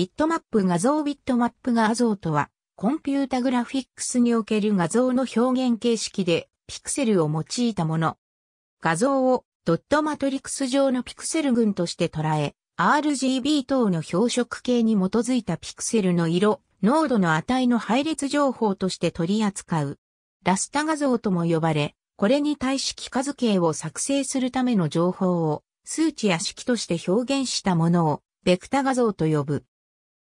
ビットマップ画像ビットマップ画像とは、コンピュータグラフィックスにおける画像の表現形式で、ピクセルを用いたもの。画像をドットマトリクス上のピクセル群として捉え、RGB 等の表色系に基づいたピクセルの色、濃度の値の配列情報として取り扱う。ラスタ画像とも呼ばれ、これに対し幾何図形を作成するための情報を数値や式として表現したものをベクタ画像と呼ぶ。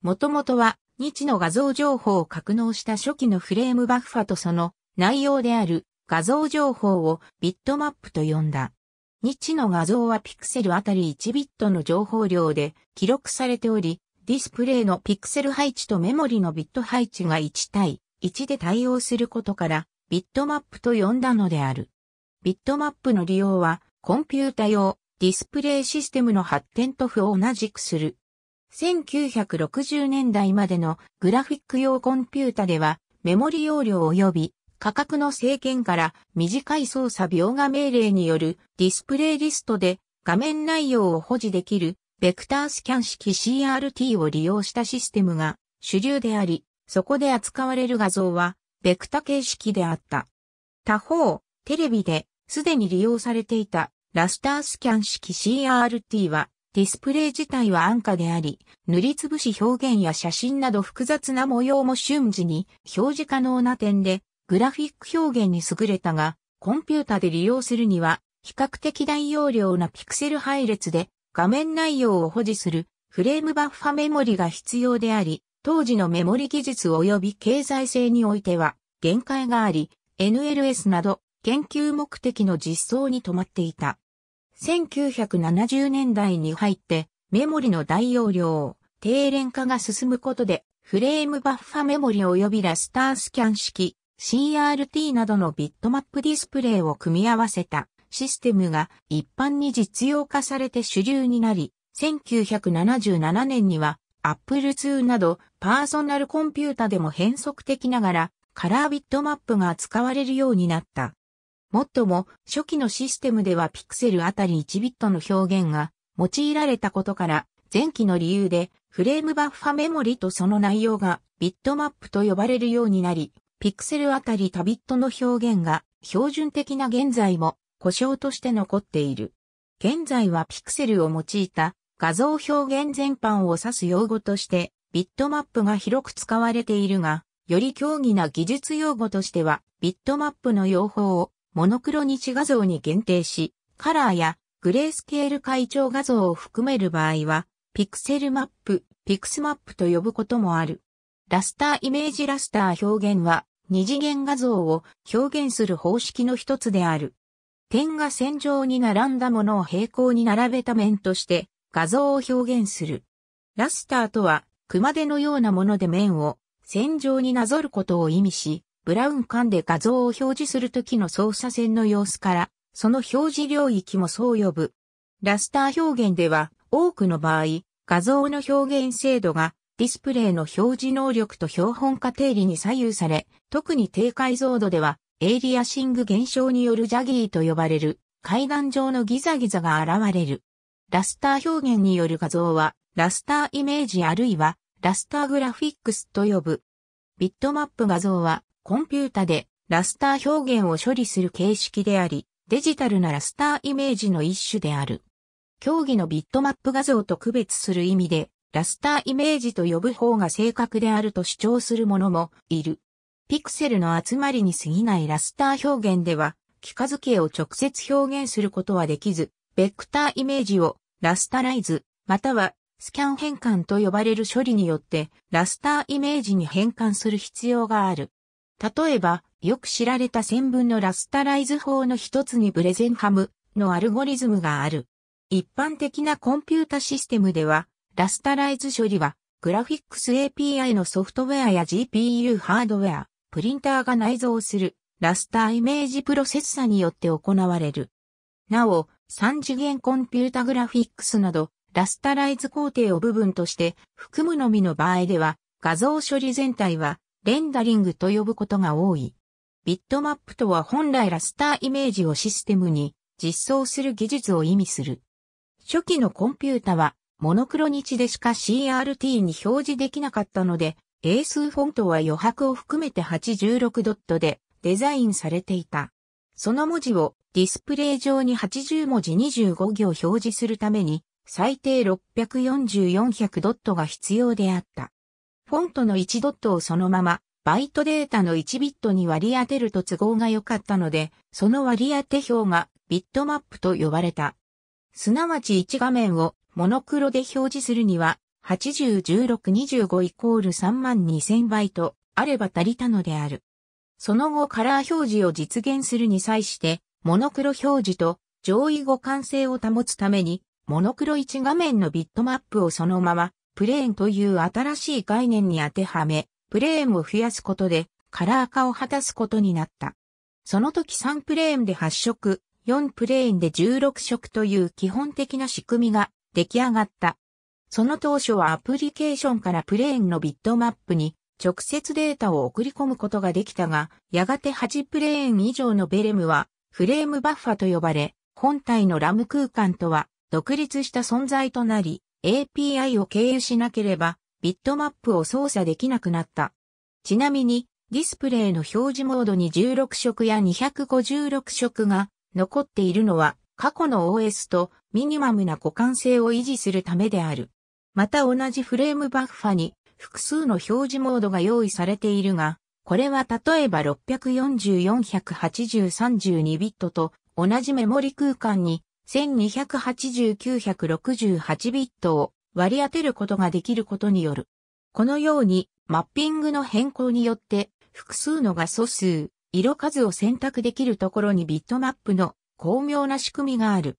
もともとは日の画像情報を格納した初期のフレームバッファとその内容である画像情報をビットマップと呼んだ。日の画像はピクセルあたり1ビットの情報量で記録されており、ディスプレイのピクセル配置とメモリのビット配置が1対1で対応することからビットマップと呼んだのである。ビットマップの利用はコンピュータ用ディスプレイシステムの発展と不を同じくする1960年代までのグラフィック用コンピュータでは、メモリ容量及び価格の制限から短い操作描画命令によるディスプレイリストで画面内容を保持できるベクタースキャン式 CRT を利用したシステムが主流であり、そこで扱われる画像はベクタ形式であった。他方、テレビですでに利用されていたラスタースキャン式 CRT はディスプレイ自体は安価であり、塗りつぶし表現や写真など複雑な模様も瞬時に表示可能な点で、グラフィック表現に優れたが、コンピュータで利用するには、比較的大容量なピクセル配列で画面内容を保持するフレームバッファメモリが必要であり、当時のメモリ技術及び経済性においては限界があり、NLS など研究目的の実装に止まっていた。1970年代に入ってメモリの大容量、低廉化が進むことで、フレームバッファメモリ及びラスタースキャン式、CRT などのビットマップディスプレイを組み合わせたシステムが一般に実用化されて主流になり、1977年には Apple II などパーソナルコンピュータでも変則的ながらカラービットマップが使われるようになった。もっとも、初期のシステムではピクセルあたり1ビットの表現が用いられたことから、前期の理由で、フレームバッファメモリとその内容がビットマップと呼ばれるようになり、ピクセルあたり多ビットの表現が標準的な現在も故障として残っている。現在はピクセルを用いた画像表現全般を指す用語として、ビットマップが広く使われているが、より競技な技術用語としては、ビットマップの用法をモノクロ日画像に限定し、カラーやグレースケール解調画像を含める場合は、ピクセルマップ、ピクスマップと呼ぶこともある。ラスターイメージラスター表現は、二次元画像を表現する方式の一つである。点が線上に並んだものを平行に並べた面として画像を表現する。ラスターとは、熊手のようなもので面を線上になぞることを意味し、ブラウン管で画像を表示するときの操作線の様子から、その表示領域もそう呼ぶ。ラスター表現では、多くの場合、画像の表現精度がディスプレイの表示能力と標本化定理に左右され、特に低解像度では、エイリアシング現象によるジャギーと呼ばれる、階段状のギザギザが現れる。ラスター表現による画像は、ラスターイメージあるいは、ラスターグラフィックスと呼ぶ。ビットマップ画像は、コンピュータでラスター表現を処理する形式であり、デジタルなラスターイメージの一種である。競技のビットマップ画像と区別する意味で、ラスターイメージと呼ぶ方が正確であると主張する者もいる。ピクセルの集まりに過ぎないラスター表現では、幾何図形を直接表現することはできず、ベクターイメージをラスタライズ、またはスキャン変換と呼ばれる処理によってラスターイメージに変換する必要がある。例えば、よく知られた線分のラスタライズ法の一つにブレゼンハムのアルゴリズムがある。一般的なコンピュータシステムでは、ラスタライズ処理は、グラフィックス API のソフトウェアや GPU ハードウェア、プリンターが内蔵するラスターイメージプロセッサによって行われる。なお、三次元コンピュータグラフィックスなど、ラスタライズ工程を部分として含むのみの場合では、画像処理全体はレンダリングと呼ぶことが多い。ビットマップとは本来ラスターイメージをシステムに実装する技術を意味する。初期のコンピュータはモノクロ日でしか CRT に表示できなかったので、英数フォントは余白を含めて86ドットでデザインされていた。その文字をディスプレイ上に80文字25行表示するために最低6 4 400ドットが必要であった。フォントの1ドットをそのまま、バイトデータの1ビットに割り当てると都合が良かったので、その割り当て表がビットマップと呼ばれた。すなわち1画面をモノクロで表示するには、801625イコール32000バイトあれば足りたのである。その後カラー表示を実現するに際して、モノクロ表示と上位互換性を保つために、モノクロ1画面のビットマップをそのままプレーンという新しい概念に当てはめ、プレーンを増やすことでカラー化を果たすことになった。その時3プレーンで8色、4プレーンで16色という基本的な仕組みが出来上がった。その当初はアプリケーションからプレーンのビットマップに直接データを送り込むことができたが、やがて8プレーン以上のベレムはフレームバッファと呼ばれ、本体のラム空間とは独立した存在となり、API を経由しなければビットマップを操作できなくなった。ちなみにディスプレイの表示モードに16色や256色が残っているのは過去の OS とミニマムな互換性を維持するためである。また同じフレームバッファに複数の表示モードが用意されているが、これは例えば644、8 0 32ビットと同じメモリ空間に1280-968ビットを割り当てることができることによる。このように、マッピングの変更によって、複数の画素数、色数を選択できるところにビットマップの巧妙な仕組みがある。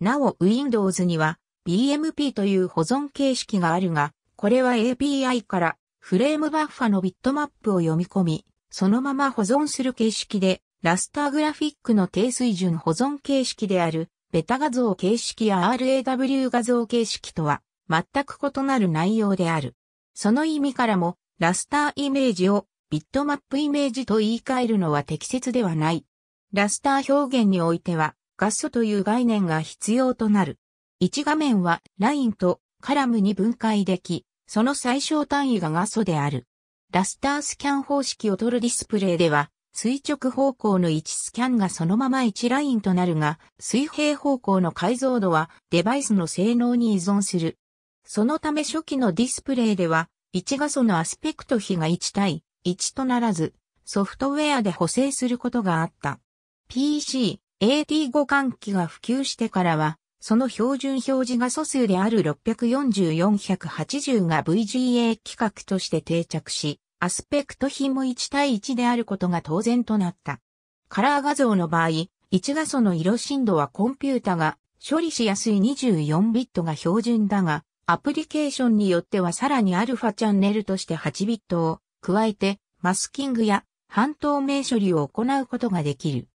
なお Windows には BMP という保存形式があるが、これは API からフレームバッファのビットマップを読み込み、そのまま保存する形式で、ラスターグラフィックの低水準保存形式であるベタ画像形式や RAW 画像形式とは全く異なる内容である。その意味からも、ラスターイメージをビットマップイメージと言い換えるのは適切ではない。ラスター表現においては、画素という概念が必要となる。1画面はラインとカラムに分解でき、その最小単位が画素である。ラスタースキャン方式を取るディスプレイでは、垂直方向の位置スキャンがそのまま1ラインとなるが、水平方向の解像度はデバイスの性能に依存する。そのため初期のディスプレイでは、1画素のアスペクト比が1対1とならず、ソフトウェアで補正することがあった。PC、AT 互換機が普及してからは、その標準表示画素数である64480が VGA 規格として定着し、アスペクト比も1対1であることが当然となった。カラー画像の場合、1画素の色振度はコンピュータが処理しやすい24ビットが標準だが、アプリケーションによってはさらにアルファチャンネルとして8ビットを加えてマスキングや半透明処理を行うことができる。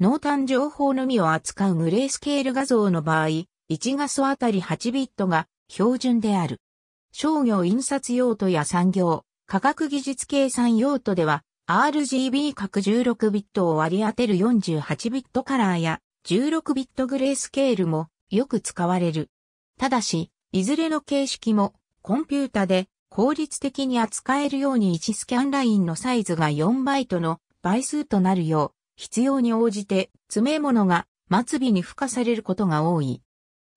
濃淡情報のみを扱うグレースケール画像の場合、1画素あたり8ビットが標準である。商業印刷用途や産業、科学技術計算用途では、RGB 各16ビットを割り当てる48ビットカラーや16ビットグレースケールもよく使われる。ただし、いずれの形式もコンピュータで効率的に扱えるように1スキャンラインのサイズが4バイトの倍数となるよう必要に応じて詰め物が末尾に付加されることが多い。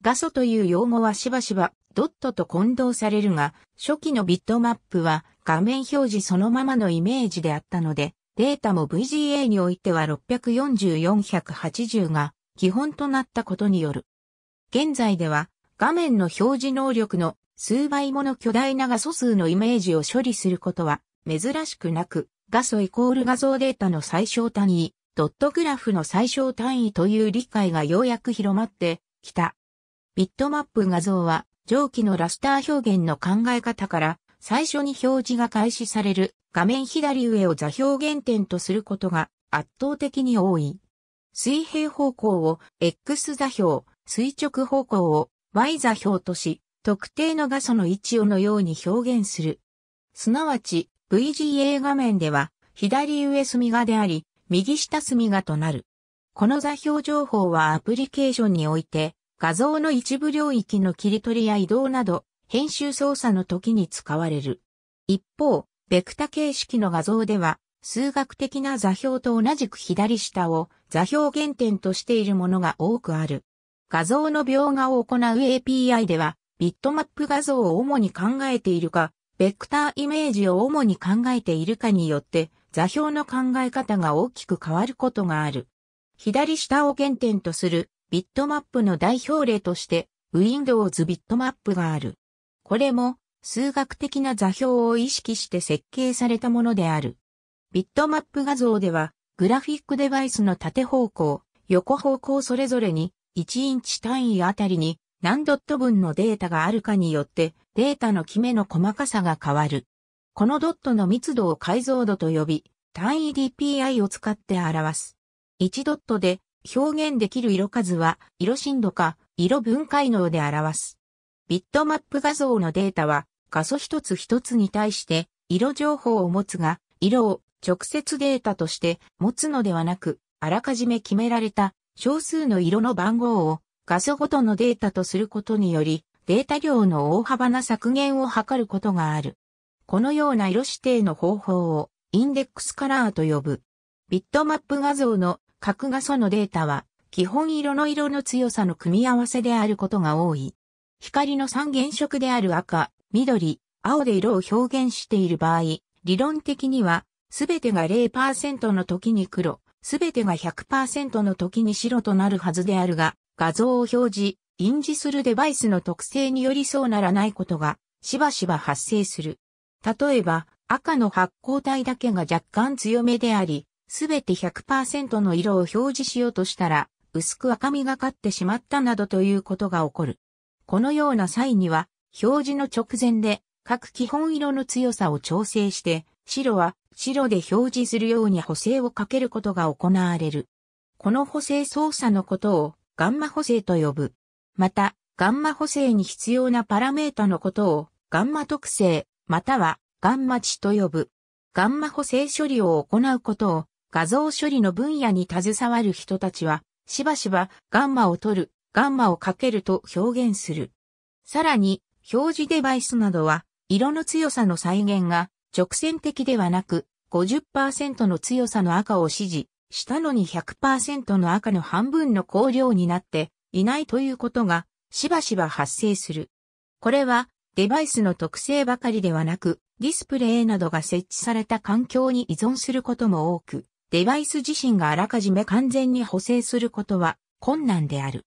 画素という用語はしばしばドットと混同されるが初期のビットマップは画面表示そのままのイメージであったので、データも VGA においては644-180が基本となったことによる。現在では画面の表示能力の数倍もの巨大な画素数のイメージを処理することは珍しくなく、画素イコール画像データの最小単位、ドットグラフの最小単位という理解がようやく広まってきた。ビットマップ画像は上記のラスター表現の考え方から最初に表示が開始される画面左上を座標原点とすることが圧倒的に多い。水平方向を X 座標、垂直方向を Y 座標とし、特定の画素の位置をのように表現する。すなわち VGA 画面では左上隅画であり、右下隅画となる。この座標情報はアプリケーションにおいて画像の一部領域の切り取りや移動など編集操作の時に使われる。一方、ベクタ形式の画像では、数学的な座標と同じく左下を座標原点としているものが多くある。画像の描画を行う API では、ビットマップ画像を主に考えているか、ベクターイメージを主に考えているかによって、座標の考え方が大きく変わることがある。左下を原点とするビットマップの代表例として、Windows ビットマップがある。これも数学的な座標を意識して設計されたものである。ビットマップ画像では、グラフィックデバイスの縦方向、横方向それぞれに、1インチ単位あたりに何ドット分のデータがあるかによって、データのキメの細かさが変わる。このドットの密度を解像度と呼び、単位 DPI を使って表す。1ドットで表現できる色数は、色深度か、色分解能で表す。ビットマップ画像のデータは画素一つ一つに対して色情報を持つが、色を直接データとして持つのではなく、あらかじめ決められた少数の色の番号を画素ごとのデータとすることにより、データ量の大幅な削減を図ることがある。このような色指定の方法をインデックスカラーと呼ぶ。ビットマップ画像の各画素のデータは基本色の色の強さの組み合わせであることが多い。光の三原色である赤、緑、青で色を表現している場合、理論的には、すべてが0%の時に黒、すべてが100%の時に白となるはずであるが、画像を表示、印字するデバイスの特性によりそうならないことが、しばしば発生する。例えば、赤の発光体だけが若干強めであり、すべて100%の色を表示しようとしたら、薄く赤みがかってしまったなどということが起こる。このような際には、表示の直前で各基本色の強さを調整して、白は白で表示するように補正をかけることが行われる。この補正操作のことをガンマ補正と呼ぶ。また、ガンマ補正に必要なパラメータのことをガンマ特性、またはガンマ値と呼ぶ。ガンマ補正処理を行うことを画像処理の分野に携わる人たちは、しばしばガンマを取るガンマをかけると表現する。さらに、表示デバイスなどは、色の強さの再現が直線的ではなく、50%の強さの赤を指示したのに100%の赤の半分の光量になっていないということがしばしば発生する。これはデバイスの特性ばかりではなく、ディスプレイなどが設置された環境に依存することも多く、デバイス自身があらかじめ完全に補正することは困難である。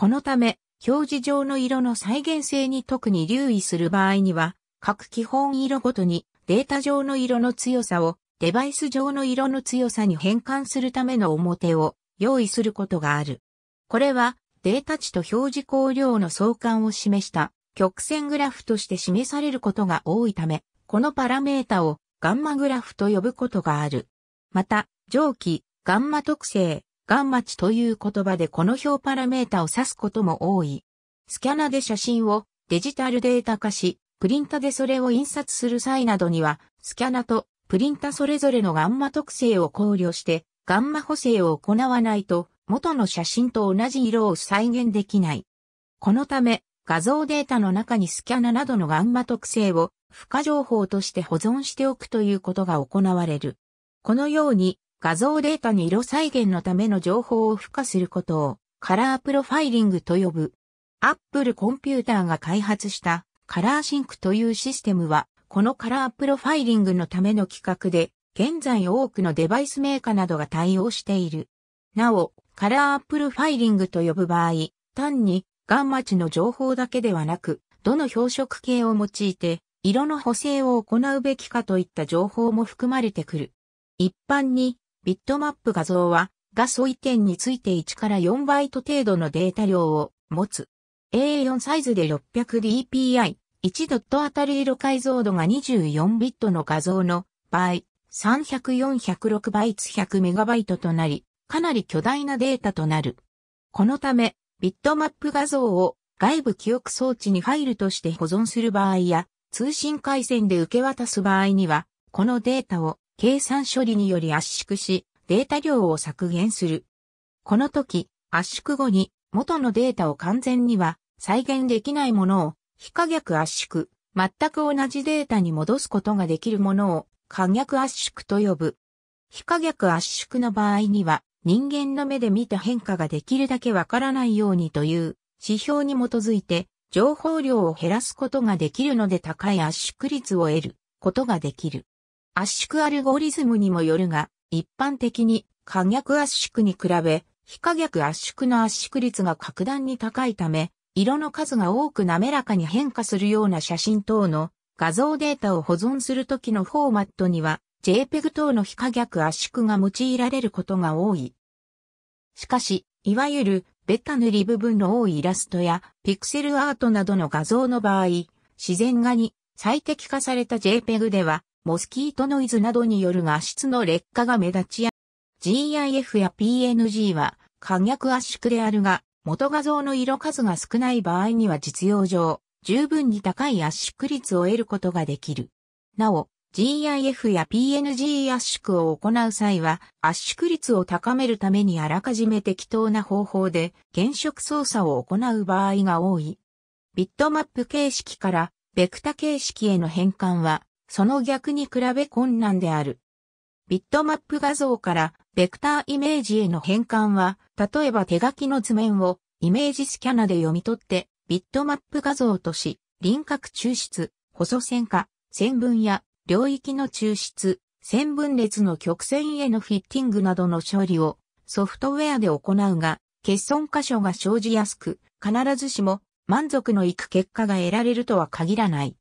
このため、表示上の色の再現性に特に留意する場合には、各基本色ごとにデータ上の色の強さをデバイス上の色の強さに変換するための表を用意することがある。これはデータ値と表示光量の相関を示した曲線グラフとして示されることが多いため、このパラメータをガンマグラフと呼ぶことがある。また、上記、ガンマ特性、ガンマ値という言葉でこの表パラメータを指すことも多い。スキャナで写真をデジタルデータ化し、プリンタでそれを印刷する際などには、スキャナとプリンタそれぞれのガンマ特性を考慮して、ガンマ補正を行わないと、元の写真と同じ色を再現できない。このため、画像データの中にスキャナなどのガンマ特性を、付加情報として保存しておくということが行われる。このように、画像データに色再現のための情報を付加することをカラープロファイリングと呼ぶ。Apple コンピューターが開発したカラーシンクというシステムは、このカラープロファイリングのための規格で、現在多くのデバイスメーカーなどが対応している。なお、カラープロファイリングと呼ぶ場合、単にガンマ値の情報だけではなく、どの表色系を用いて、色の補正を行うべきかといった情報も含まれてくる。一般に、ビットマップ画像は、画素移転について1から4バイト程度のデータ量を持つ。A4 サイズで 600dpi、1ドットあたり色解像度が24ビットの画像の場合、300-406バイツ1 0 0イトとなり、かなり巨大なデータとなる。このため、ビットマップ画像を外部記憶装置にファイルとして保存する場合や、通信回線で受け渡す場合には、このデータを計算処理により圧縮し、データ量を削減する。この時、圧縮後に元のデータを完全には再現できないものを非可逆圧縮、全く同じデータに戻すことができるものを可逆圧縮と呼ぶ。非可逆圧縮の場合には人間の目で見た変化ができるだけわからないようにという指標に基づいて情報量を減らすことができるので高い圧縮率を得ることができる。圧縮アルゴリズムにもよるが、一般的に可逆圧縮に比べ、非可逆圧縮の圧縮率が格段に高いため、色の数が多く滑らかに変化するような写真等の画像データを保存するときのフォーマットには JPEG 等の非可逆圧縮が用いられることが多い。しかし、いわゆるベタ塗り部分の多いイラストやピクセルアートなどの画像の場合、自然画に最適化された JPEG ではモスキートノイズなどによる画質の劣化が目立ちや、GIF や PNG は可逆圧縮であるが、元画像の色数が少ない場合には実用上、十分に高い圧縮率を得ることができる。なお、GIF や PNG 圧縮を行う際は、圧縮率を高めるためにあらかじめ適当な方法で原色操作を行う場合が多い。ビットマップ形式からベクタ形式への変換はその逆に比べ困難である。ビットマップ画像からベクターイメージへの変換は、例えば手書きの図面をイメージスキャナで読み取って、ビットマップ画像とし、輪郭抽出、細線化、線分や領域の抽出、線分裂の曲線へのフィッティングなどの処理をソフトウェアで行うが、欠損箇所が生じやすく、必ずしも満足のいく結果が得られるとは限らない。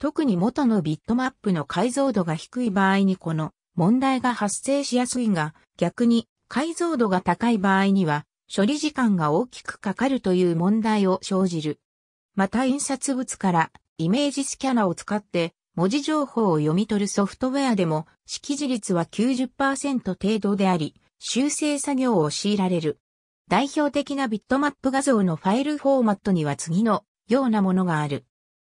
特に元のビットマップの解像度が低い場合にこの問題が発生しやすいが、逆に解像度が高い場合には処理時間が大きくかかるという問題を生じる。また印刷物からイメージスキャナを使って文字情報を読み取るソフトウェアでも識字率は90%程度であり、修正作業を強いられる。代表的なビットマップ画像のファイルフォーマットには次のようなものがある。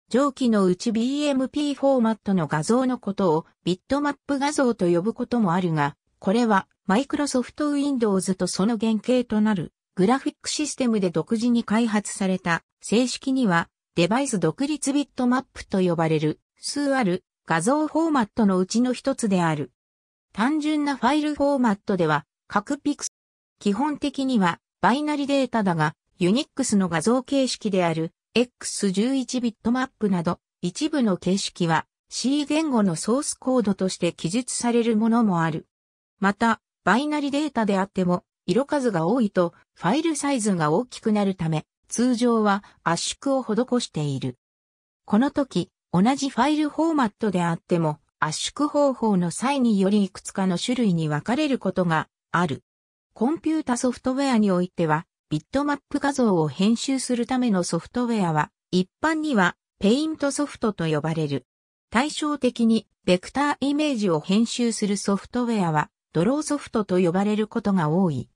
上記のうち BMP フォーマットの画像のことをビットマップ画像と呼ぶこともあるが、これはマイクロソフト Windows とその原型となるグラフィックシステムで独自に開発された正式にはデバイス独立ビットマップと呼ばれる数ある画像フォーマットのうちの一つである。単純なファイルフォーマットでは各ピクス。基本的にはバイナリデータだがユニックスの画像形式である X11 ビットマップなど、一部の形式は C 言語のソースコードとして記述されるものもある。また、バイナリデータであっても、色数が多いとファイルサイズが大きくなるため、通常は圧縮を施している。この時、同じファイルフォーマットであっても、圧縮方法の際によりいくつかの種類に分かれることがある。コンピュータソフトウェアにおいては、ビットマップ画像を編集するためのソフトウェアは、一般には、ペイントソフトと呼ばれる。対照的に、ベクターイメージを編集するソフトウェアは、ドローソフトと呼ばれることが多い。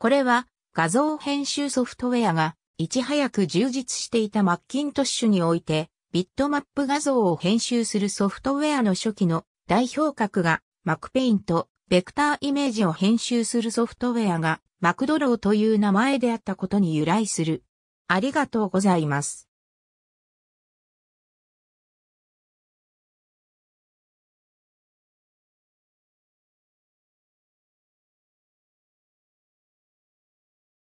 これは、画像編集ソフトウェアが、いち早く充実していたマッキントッシュにおいて、ビットマップ画像を編集するソフトウェアの初期の代表格が、マックペイント、ベクターイメージを編集するソフトウェアがマクドローという名前であったことに由来する。ありがとうございます。